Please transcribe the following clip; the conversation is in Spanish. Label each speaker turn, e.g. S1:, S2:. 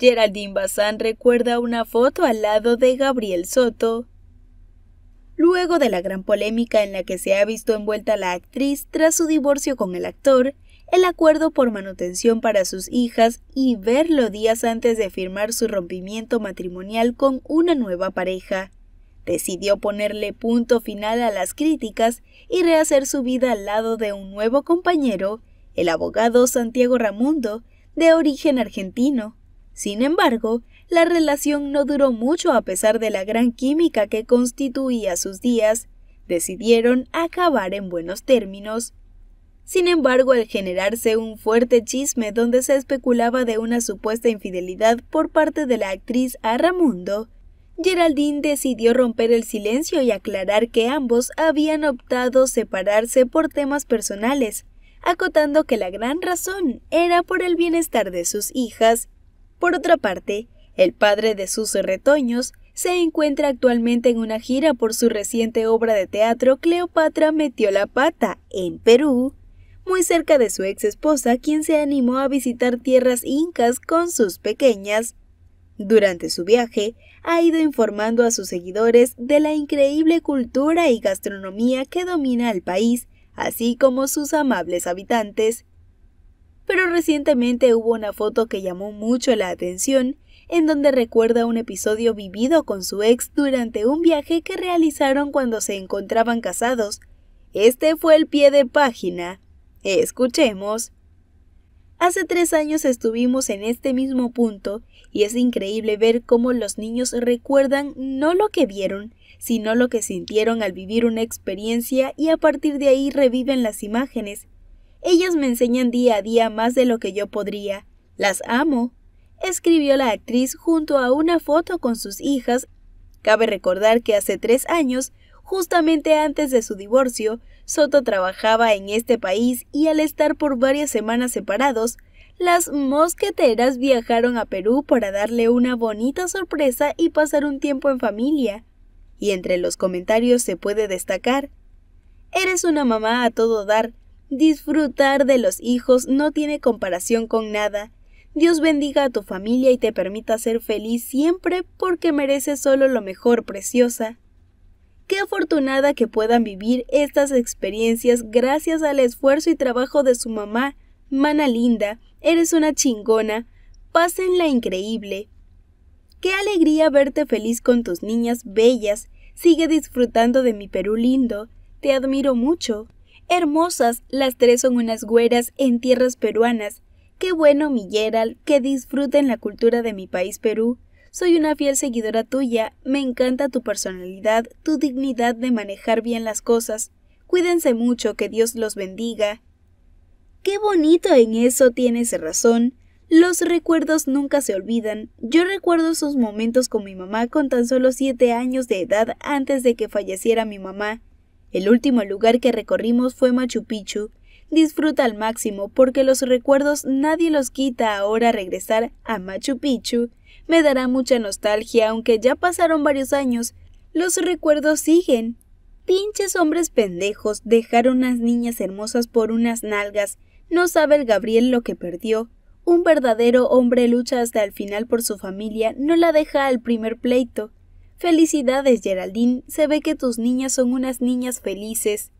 S1: Geraldine Bazán recuerda una foto al lado de Gabriel Soto. Luego de la gran polémica en la que se ha visto envuelta la actriz tras su divorcio con el actor, el acuerdo por manutención para sus hijas y verlo días antes de firmar su rompimiento matrimonial con una nueva pareja. Decidió ponerle punto final a las críticas y rehacer su vida al lado de un nuevo compañero, el abogado Santiago Ramundo, de origen argentino. Sin embargo, la relación no duró mucho a pesar de la gran química que constituía sus días. Decidieron acabar en buenos términos. Sin embargo, al generarse un fuerte chisme donde se especulaba de una supuesta infidelidad por parte de la actriz a Ramundo, Geraldine decidió romper el silencio y aclarar que ambos habían optado separarse por temas personales, acotando que la gran razón era por el bienestar de sus hijas por otra parte, el padre de sus retoños se encuentra actualmente en una gira por su reciente obra de teatro Cleopatra metió la pata en Perú, muy cerca de su ex esposa, quien se animó a visitar tierras incas con sus pequeñas. Durante su viaje, ha ido informando a sus seguidores de la increíble cultura y gastronomía que domina el país, así como sus amables habitantes. Recientemente hubo una foto que llamó mucho la atención, en donde recuerda un episodio vivido con su ex durante un viaje que realizaron cuando se encontraban casados. Este fue el pie de página. Escuchemos. Hace tres años estuvimos en este mismo punto y es increíble ver cómo los niños recuerdan no lo que vieron, sino lo que sintieron al vivir una experiencia y a partir de ahí reviven las imágenes ellas me enseñan día a día más de lo que yo podría. Las amo, escribió la actriz junto a una foto con sus hijas. Cabe recordar que hace tres años, justamente antes de su divorcio, Soto trabajaba en este país y al estar por varias semanas separados, las mosqueteras viajaron a Perú para darle una bonita sorpresa y pasar un tiempo en familia. Y entre los comentarios se puede destacar, Eres una mamá a todo dar, Disfrutar de los hijos no tiene comparación con nada. Dios bendiga a tu familia y te permita ser feliz siempre porque mereces solo lo mejor, preciosa. Qué afortunada que puedan vivir estas experiencias gracias al esfuerzo y trabajo de su mamá. Mana linda, eres una chingona. Pásenla increíble. Qué alegría verte feliz con tus niñas bellas. Sigue disfrutando de mi Perú lindo. Te admiro mucho. Hermosas, las tres son unas güeras en tierras peruanas. Qué bueno, mi Gerald, que disfruten la cultura de mi país Perú. Soy una fiel seguidora tuya, me encanta tu personalidad, tu dignidad de manejar bien las cosas. Cuídense mucho, que Dios los bendiga. Qué bonito en eso tienes razón. Los recuerdos nunca se olvidan. Yo recuerdo esos momentos con mi mamá con tan solo siete años de edad antes de que falleciera mi mamá. El último lugar que recorrimos fue Machu Picchu. Disfruta al máximo porque los recuerdos nadie los quita ahora regresar a Machu Picchu. Me dará mucha nostalgia aunque ya pasaron varios años. Los recuerdos siguen. Pinches hombres pendejos dejaron unas niñas hermosas por unas nalgas. No sabe el Gabriel lo que perdió. Un verdadero hombre lucha hasta el final por su familia, no la deja al primer pleito. Felicidades, Geraldine. Se ve que tus niñas son unas niñas felices.